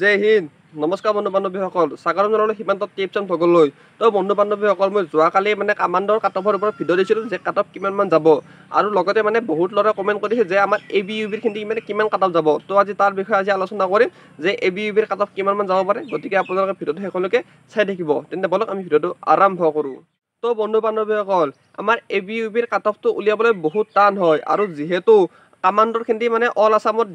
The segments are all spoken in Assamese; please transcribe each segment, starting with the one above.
জয় হিন্দ নমস্কাৰ বন্ধু বান্ধৱীসকল স্বাগতম জনালোঁ সীমান্ত টিপচন ভগলৈ তো বন্ধু বান্ধৱীসকল মই যোৱাকালি মানে কামাণ্ডৰ কাটফৰ ওপৰত ভিডিঅ' দিছিলোঁ যে কিমান মান যাব আৰু লগতে মানে বহুত ল'ৰা কমেণ্ট কৰিছে যে আমাৰ এ বি ইউ বিৰ খিনি মানে কিমান কাটফ যাব তো আজি তাৰ বিষয়ে আজি আলোচনা কৰিম যে এ বি ইউ বিৰ কাটফ কিমানমান যাব পাৰে গতিকে আপোনালোকে ভিডিঅ'টো শেষলৈকে চাই থাকিব তেন্তে বলক আমি ভিডিঅ'টো আৰম্ভ কৰোঁ তো বন্ধু বান্ধৱীসকল আমাৰ এ বি ইউ বিৰ কাটফটো উলিয়াবলৈ বহুত টান হয় আৰু যিহেতু কামাণ্ডৰ খিনি মানে অল আছামত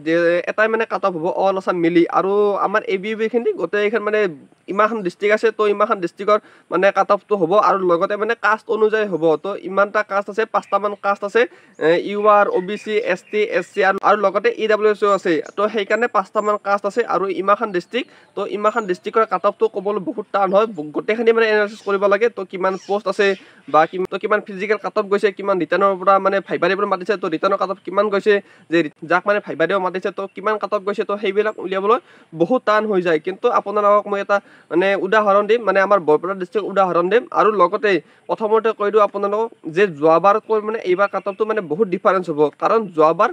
এটাই মানে কাট অফ হ'ব অল আছাম মিলি আৰু আমাৰ এ বি বিখিনি গোটেইখন মানে ইমানখন ডিষ্ট্ৰিক্ট আছে তো ইমানখন ডিষ্ট্ৰিক্টৰ মানে কাট অফটো হ'ব আৰু লগতে মানে কাষ্ট অনুযায়ী হ'ব তো ইমানটা কাষ্ট আছে পাঁচটামান কাষ্ট আছে U R O' B C S T S C আৰু আৰু লগতে ই ডাব্লিউ এছ অ' আছে তো সেইকাৰণে পাঁচটামান কাষ্ট আছে আৰু ইমানখন ডিষ্ট্ৰিক্ট তো ইমানখন ডিষ্ট্ৰিক্টৰ কাট অফটো ক'বলৈ বহুত টান হয় গোটেইখিনি মানে এনালাইচিছ কৰিব লাগে তো কিমান পষ্ট আছে বা কিমান তো কিমান ফিজিকেল কাট অফ গৈছে কিমান ৰিটাৰ্ণৰ পৰা মানে ভাইবাৰীৰ পৰা মাতিছে তো ৰিটাৰ্ণৰ কাট অফ কিমান গৈছে যে যাক মানে ভাইবাৰীও মাতিছে তো কিমান কাট অফ গৈছে তো সেইবিলাক উলিয়াবলৈ বহুত টান হৈ যায় কিন্তু আপোনালোকক মই এটা মানে উদাহৰণ দিম মানে আমাৰ বৰপেটা ডিষ্ট্ৰিক্ট উদাহৰণ দিম আৰু লগতে প্ৰথমতে কৈ দিওঁ আপোনালোকক যে যোৱাবাৰতকৈ মানে এইবাৰ কাট মানে বহুত ডিফাৰেঞ্চ হ'ব কাৰণ যোৱাবাৰ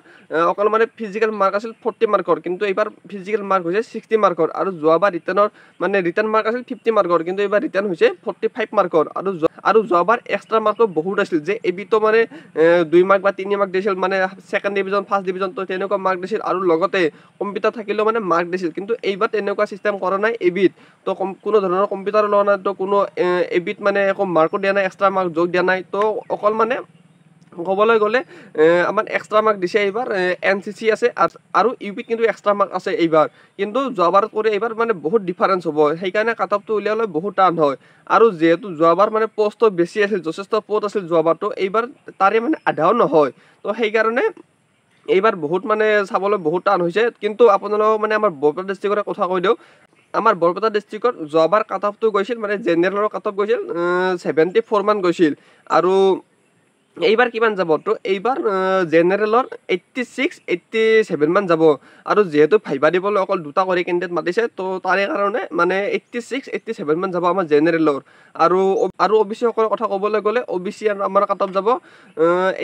অকল মানে ফিজিকেল মাৰ্ক আছিল ফৰ্টি মাৰ্কৰ কিন্তু এইবাৰ ফিজিকেল মাৰ্ক হৈছে ছিক্সটি মাৰ্কৰ আৰু যোৱাবাৰ ৰিটাৰ্ণৰ মানে ৰিটাৰ্ণ মাৰ্ক আছিল ফিফটি মাৰ্কৰ কিন্তু এইবাৰ ৰিটাৰ্ণ হৈছে ফৰ্টি ফাইভ মাৰ্কৰ আৰু আৰু যোৱাবাৰ এক্সট্ৰা মাৰ্কো বহুত আছিল যে এবিটো মানে দুই মাৰ্ক বা তিনি মাৰ্ক দিছিল মানে ছেকেণ্ড ডিভিজন ফাৰ্ষ্ট ডিভিজন তো তেনেকুৱা মাৰ্ক দিছিল আৰু লগতে কম্পিউটাৰ থাকিলেও মানে মাৰ্ক দিছিল কিন্তু এইবাৰ তেনেকুৱা ছিষ্টেম কৰা নাই এবিধ তো তো কোনো ধৰণৰ কম্পিউটাৰ লোৱা নাই তো কোনো এবিট মানে একো মাৰ্কো দিয়া নাই এক্সট্ৰা মাৰ্ক যোগ দিয়া নাই তো অকল মানে ক'বলৈ গ'লে আমাৰ এক্সট্ৰা মাৰ্ক দিছে এইবাৰ এন চি চি আছে আৰু ইউ পিত কিন্তু এক্সট্ৰা মাৰ্ক আছে এইবাৰ কিন্তু যোৱাবাৰত কৰি এইবাৰ মানে বহুত ডিফাৰেঞ্চ হ'ব সেইকাৰণে কাট অফটো উলিয়ালৈ বহুত টান হয় আৰু যিহেতু যোৱাবাৰ মানে পষ্টো বেছি আছিল যথেষ্ট পষ্ট আছিল যোৱাবাৰটো এইবাৰ তাৰে মানে আধাও নহয় তো সেইকাৰণে এইবাৰ বহুত মানে চাবলৈ বহুত টান হৈছে কিন্তু আপোনালোকক মানে আমাৰ বৰপেটা ডিষ্ট্ৰিক্টৰে কথা কৈ দিওঁ আমাৰ বৰপেটা ডিষ্ট্ৰিক্টত যোৱাবাৰ কাট অফটো গৈছিল মানে জেনেৰেলৰ কাট অফ গৈছিল ছেভেণ্টি ফ'ৰমান গৈছিল আৰু এইবাৰ কিমান যাব তো এইবাৰ জেনেৰেলৰ এইট্টি ছিক্স এইট্টি ছেভেনমান যাব আৰু যিহেতু ভাবিব দিবলৈ অকল দুটা কৰি কেণ্ডিডেট মাতিছে তো তাৰে কাৰণে মানে এইট্টি ছিক্স এইট্টি ছেভেনমান যাব আমাৰ জেনেৰেলৰ আৰু আৰু অ' বি চিসকলৰ কথা ক'বলৈ গ'লে অ' বি চি আমাৰ কাট যাব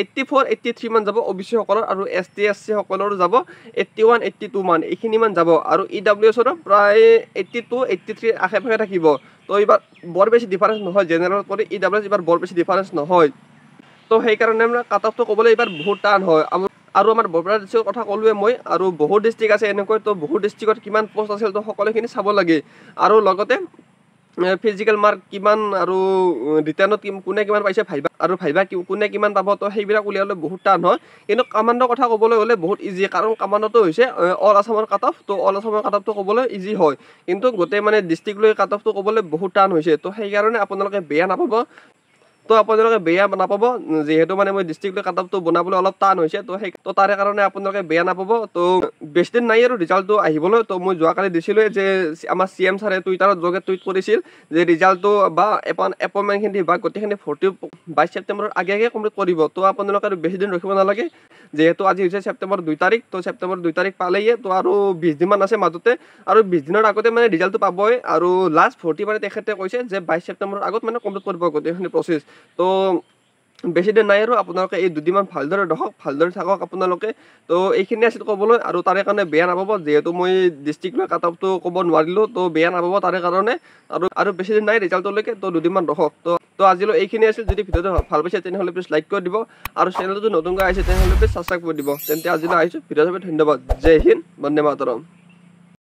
এইট্টি ফ'ৰ এইট্টি থ্ৰীমান যাব অ' বি চিসকলৰ আৰু এছ টি এছ চিসকলৰো যাব এইট্টি ওৱান এইট্টি টুমান এইখিনিমান যাব আৰু ই e ডাব্লিউ এছৰো প্ৰায় এইট্টি টু এইট্টি থ্ৰী আশে পাশে থাকিব তো এইবাৰ বৰ বেছি ডিফাৰেঞ্চ নহয় জেনেৰেলত কৰি ই ডাব্লিউ এছ এইবাৰ বৰ বেছি ডিফাৰেঞ্চ নহয় তো সেইকাৰণে মানে কাটকটো ক'বলৈ এইবাৰ বহুত টান হয় আৰু আমাৰ বৰপেটা ডিষ্ট্ৰিক্টৰ কথা ক'লোৱে মই আৰু বহুত ডিষ্ট্ৰিক্ট আছে এনেকৈ তো বহুত ডিষ্ট্ৰিক্টত কিমান পষ্ট আছিল তো সকলোখিনি চাব লাগে আৰু লগতে ফিজিকেল মাৰ্ক কিমান আৰু ৰিটাৰ্ণত কোনে কিমান পাইছে ভাইবা আৰু ভাইবা কোনে কিমান পাব তো সেইবিলাক উলিয়াবলৈ বহুত টান হয় কিন্তু কামাণ্ডৰ কথা ক'বলৈ গ'লে বহুত ইজি কাৰণ কামাণ্ডটো হৈছে অল আছামৰ কাট অফ তো অল আছামৰ কাট অফটো ক'বলৈ ইজি হয় কিন্তু গোটেই মানে লৈ কাট অফটো ক'বলৈ বহুত টান হৈছে তো সেইকাৰণে আপোনালোকে বেয়া নাপাব তো আপোনালোকে বেয়া নাপাব যিহেতু মানে মই ডিষ্ট্ৰিক্ট কাটাপটো বনাবলৈ অলপ টান হৈছে তো সেই তো তাৰে কাৰণে আপোনালোকে বেয়া নাপাব তো বেছি দিন নাই আৰু ৰিজাল্টটো আহিবলৈ তো মই যোৱাকালি দিছিলোঁ যে আমাৰ চি এম ছাৰে টুইটাৰত যোগে টুইট কৰিছিল যে ৰিজাল্টটো বা এপইণ্ট এপইণ্টমেণ্টখিনি বা গোটেইখিনি ফৰ্টি বাইছ ছেপ্টেম্বৰৰ আগে আগে কমপ্লিট কৰিব তো আপোনালোকে আৰু বেছি দিন ৰখিব নালাগে যিহেতু আজি হৈছে ছেপ্টেম্বৰ দুই তাৰিখ ত' ছেপ্টেম্বৰ দুই তাৰিখ পালেয়ে ত' আৰু বিছ দিনমান আছে মাজতে আৰু বিছ দিনৰ আগতে মানে ৰিজাল্টটো পাবই আৰু লাষ্ট ফৰ্টি মানে তেখেতে কৈছে যে বাইছ ছেপ্টেম্বৰৰ আগত মানে কমপ্লিট কৰিব গোটেইখিনি প্ৰচেছ ত' বেছি দিন নাই আৰু আপোনালোকে এই দুদিনমান ভালদৰে দহক ভালদৰে থাকক আপোনালোকে তো এইখিনি আছিল ক'বলৈ আৰু তাৰে কাৰণে বেয়া নাপাব যিহেতু মই ডিষ্ট্ৰিক্ট লৈ কাট ক'ব নোৱাৰিলোঁ তো বেয়া নাপাব তাৰে কাৰণে আৰু আৰু বেছি দিন নাই ৰিজাল্টলৈকে তো দুদিনমান দহক ত' তো আজিলো এইখিনি আছিল যদি ভিডিওটো ভাল পাইছে তেনেহ'লে প্লিজ লাইক কৰি দিব আৰু চেনেলটো নতুনকৈ আহিছে তেনেহ'লে প্লিজ ছাবস্ক্ৰাইব কৰি দিব তেন্তে আজিলৈ আহিছো ভিডিঅ'ৰ বাবে ধন্যবাদ জয় হিন্দ বন্দে মাতৰম